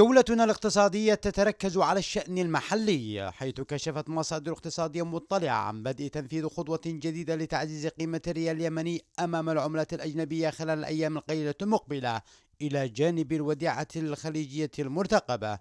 جولتنا الاقتصادية تتركز على الشأن المحلي حيث كشفت مصادر اقتصادية مطلعة عن بدء تنفيذ خطوة جديدة لتعزيز قيمة الريال اليمني أمام العملات الأجنبية خلال الأيام القليلة المقبلة إلى جانب الوديعة الخليجية المرتقبة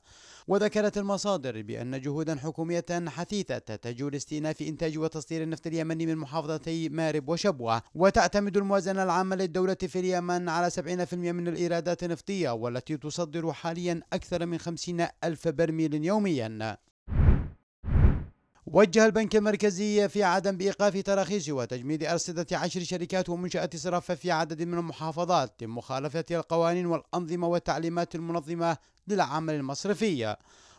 وذكرت المصادر بأن جهودا حكومية حثيثة تتجه لاستئناف إنتاج وتصدير النفط اليمني من محافظتي مارب وشبوة وتعتمد الموازنة العامة للدولة في اليمن على 70% من الإيرادات النفطية والتي تصدر حاليا أكثر من 50 ألف برميل يوميا وجه البنك المركزي في عدم بإيقاف تراخيص وتجميد أرصدة عشر شركات ومنشآت صرف في عدد من المحافظات لمخالفة القوانين والأنظمة والتعليمات المنظمة للعمل المصرفي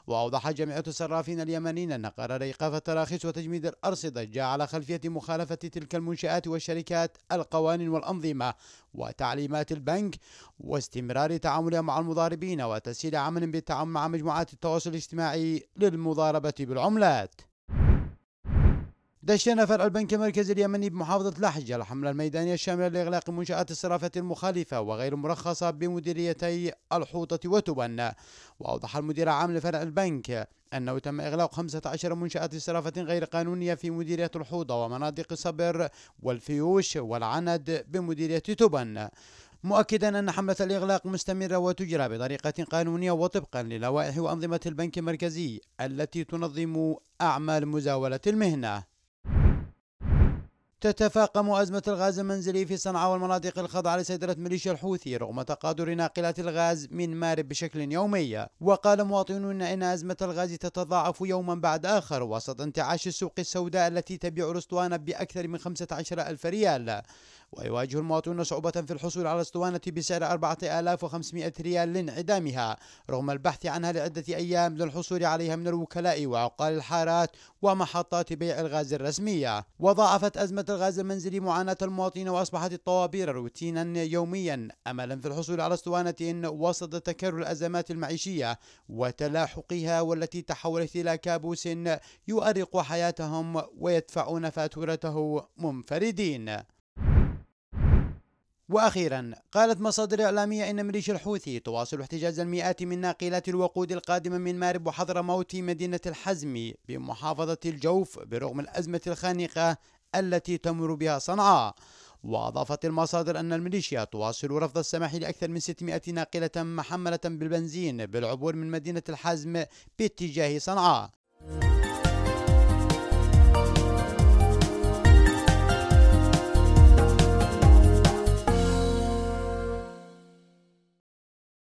وأوضح جامعة الصرافين اليمنيين أن قرار إيقاف التراخيص وتجميد الأرصدة جاء على خلفية مخالفة تلك المنشآت والشركات القوانين والأنظمة وتعليمات البنك واستمرار تعاملها مع المضاربين وتسهيل عمل بالتعاون مع مجموعات التواصل الاجتماعي للمضاربة بالعملات دشن فرع البنك المركزي اليمني بمحافظة لحج الحملة الميدانية الشاملة لإغلاق منشآت الصرافة المخالفة وغير مرخصة بمديريتي الحوطة وتبن وأوضح المدير العام لفرع البنك أنه تم إغلاق 15 منشأة صرافة غير قانونية في مديرية الحوضة ومناطق صبر والفيوش والعند بمديرية تبن مؤكدا أن حملة الإغلاق مستمرة وتجرى بطريقة قانونية وطبقا للوائح وأنظمة البنك المركزي التي تنظم أعمال مزاولة المهنة تتفاقم أزمة الغاز المنزلي في صنعاء والمناطق الخضعة لسيطرة ميليشيا الحوثي رغم تقادر ناقلات الغاز من مارب بشكل يومي وقال مواطنون إن أزمة الغاز تتضاعف يوما بعد آخر وسط انتعاش السوق السوداء التي تبيع الأسطوانة بأكثر من 15 ألف ريال ويواجه المواطنون صعوبة في الحصول على أسطوانة بسعر 4500 ريال لانعدامها رغم البحث عنها لعدة أيام للحصول عليها من الوكلاء وعقال الحارات ومحطات بيع الغاز الرسمية وضاعفت أزمة أصبحت الغاز المنزلي معاناة المواطنين وأصبحت الطوابير روتينا يوميا أملا في الحصول على اسطوانة وسط تكرر الأزمات المعيشية وتلاحقها والتي تحولت إلى كابوس يؤرق حياتهم ويدفعون فاتورته منفردين واخيرا قالت مصادر اعلاميه ان ميليشيا الحوثي تواصل احتجاز المئات من ناقلات الوقود القادمه من مارب وحضرموت مدينه الحزم بمحافظه الجوف برغم الازمه الخانقه التي تمر بها صنعاء وأضافت المصادر أن الميليشيا تواصل رفض السماح لأكثر من 600 ناقلة محملة بالبنزين بالعبور من مدينة الحزم باتجاه صنعاء